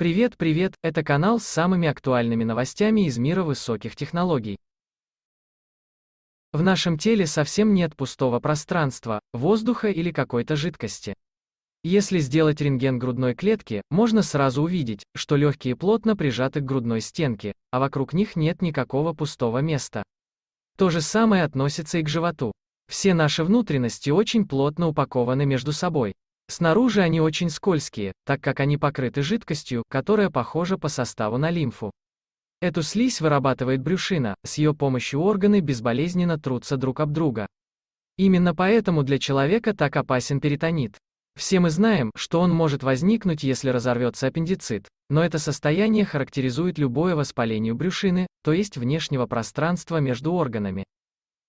Привет, привет, это канал с самыми актуальными новостями из мира высоких технологий. В нашем теле совсем нет пустого пространства, воздуха или какой-то жидкости. Если сделать рентген грудной клетки, можно сразу увидеть, что легкие плотно прижаты к грудной стенке, а вокруг них нет никакого пустого места. То же самое относится и к животу. Все наши внутренности очень плотно упакованы между собой. Снаружи они очень скользкие, так как они покрыты жидкостью, которая похожа по составу на лимфу. Эту слизь вырабатывает брюшина, с ее помощью органы безболезненно трутся друг об друга. Именно поэтому для человека так опасен перитонит. Все мы знаем, что он может возникнуть, если разорвется аппендицит, но это состояние характеризует любое воспаление брюшины, то есть внешнего пространства между органами.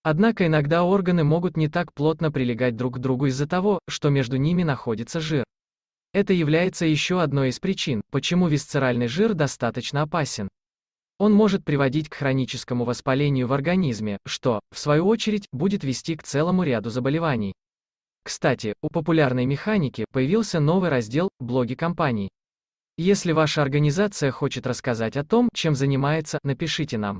Однако иногда органы могут не так плотно прилегать друг к другу из-за того, что между ними находится жир. Это является еще одной из причин, почему висцеральный жир достаточно опасен. Он может приводить к хроническому воспалению в организме, что, в свою очередь, будет вести к целому ряду заболеваний. Кстати, у популярной механики появился новый раздел «Блоги компаний». Если ваша организация хочет рассказать о том, чем занимается, напишите нам.